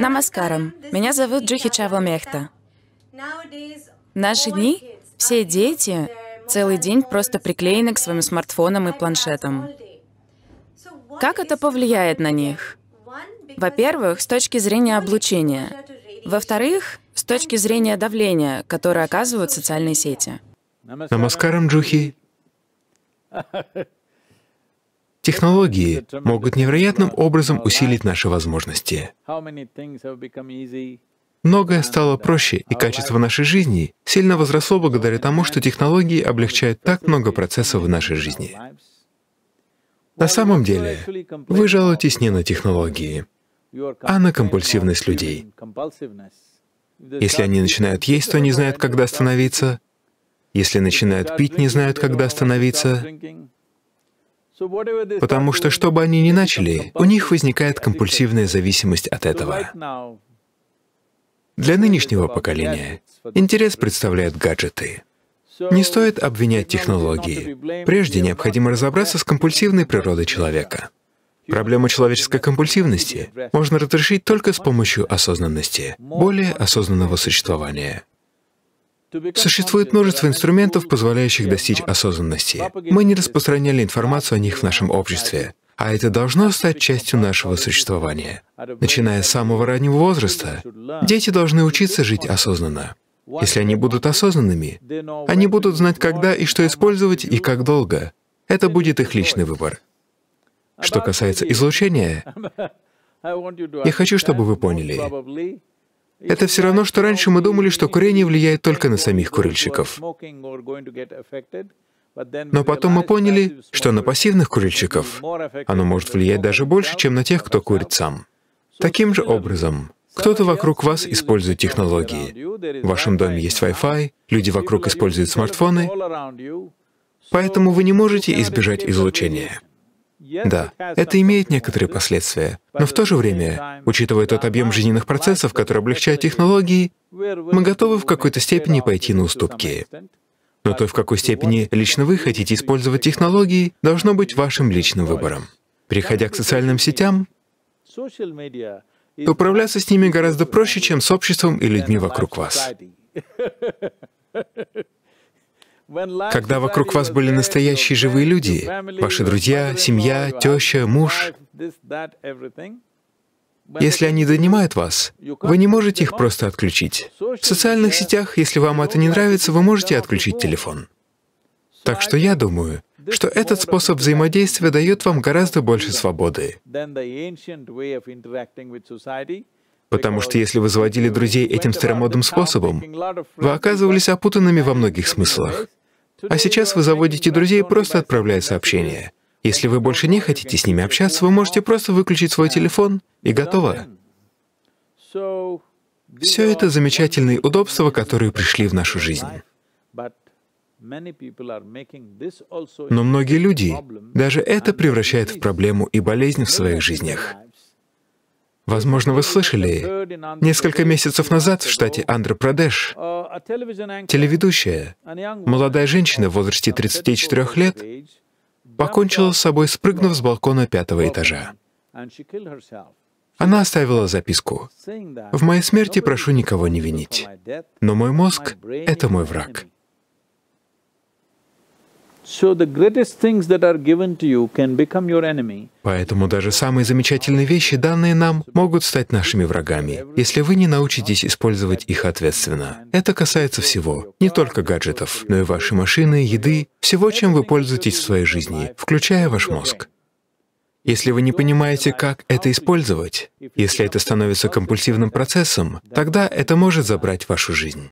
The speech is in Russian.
Намаскарам. Меня зовут Джухича Мехта. В наши дни все дети целый день просто приклеены к своим смартфонам и планшетам. Как это повлияет на них? Во-первых, с точки зрения облучения. Во-вторых, с точки зрения давления, которое оказывают социальные сети. Намаскарам, Джухи. Технологии могут невероятным образом усилить наши возможности. Многое стало проще, и качество нашей жизни сильно возросло благодаря тому, что технологии облегчают так много процессов в нашей жизни. На самом деле, вы жалуетесь не на технологии, а на компульсивность людей. Если они начинают есть, то не знают, когда остановиться. Если начинают пить, не знают, когда остановиться. Потому что, что бы они ни начали, у них возникает компульсивная зависимость от этого. Для нынешнего поколения интерес представляют гаджеты. Не стоит обвинять технологии. Прежде необходимо разобраться с компульсивной природой человека. Проблему человеческой компульсивности можно разрешить только с помощью осознанности, более осознанного существования. Существует множество инструментов, позволяющих достичь осознанности. Мы не распространяли информацию о них в нашем обществе, а это должно стать частью нашего существования. Начиная с самого раннего возраста, дети должны учиться жить осознанно. Если они будут осознанными, они будут знать, когда и что использовать, и как долго. Это будет их личный выбор. Что касается излучения, я хочу, чтобы вы поняли, это все равно, что раньше мы думали, что курение влияет только на самих курильщиков. Но потом мы поняли, что на пассивных курильщиков оно может влиять даже больше, чем на тех, кто курит сам. Таким же образом, кто-то вокруг вас использует технологии. В вашем доме есть Wi-Fi, люди вокруг используют смартфоны, поэтому вы не можете избежать излучения. Да, это имеет некоторые последствия, но в то же время, учитывая тот объем жизненных процессов, который облегчает технологии, мы готовы в какой-то степени пойти на уступки. Но то, в какой степени лично вы хотите использовать технологии, должно быть вашим личным выбором. Переходя к социальным сетям, управляться с ними гораздо проще, чем с обществом и людьми вокруг вас когда вокруг вас были настоящие живые люди, ваши друзья, семья, теща, муж, если они донимают вас, вы не можете их просто отключить. В социальных сетях, если вам это не нравится, вы можете отключить телефон. Так что я думаю, что этот способ взаимодействия дает вам гораздо больше свободы. Потому что если вы заводили друзей этим старомодным способом, вы оказывались опутанными во многих смыслах. А сейчас вы заводите друзей, просто отправляя сообщения. Если вы больше не хотите с ними общаться, вы можете просто выключить свой телефон и готово. Все это замечательные удобства, которые пришли в нашу жизнь. Но многие люди даже это превращают в проблему и болезнь в своих жизнях. Возможно, вы слышали, несколько месяцев назад в штате Андропрадеш телеведущая, молодая женщина в возрасте 34 лет, покончила с собой, спрыгнув с балкона пятого этажа. Она оставила записку. «В моей смерти прошу никого не винить, но мой мозг — это мой враг. Поэтому даже самые замечательные вещи, данные нам, могут стать нашими врагами, если вы не научитесь использовать их ответственно. Это касается всего, не только гаджетов, но и вашей машины, еды, всего, чем вы пользуетесь в своей жизни, включая ваш мозг. Если вы не понимаете, как это использовать, если это становится компульсивным процессом, тогда это может забрать вашу жизнь.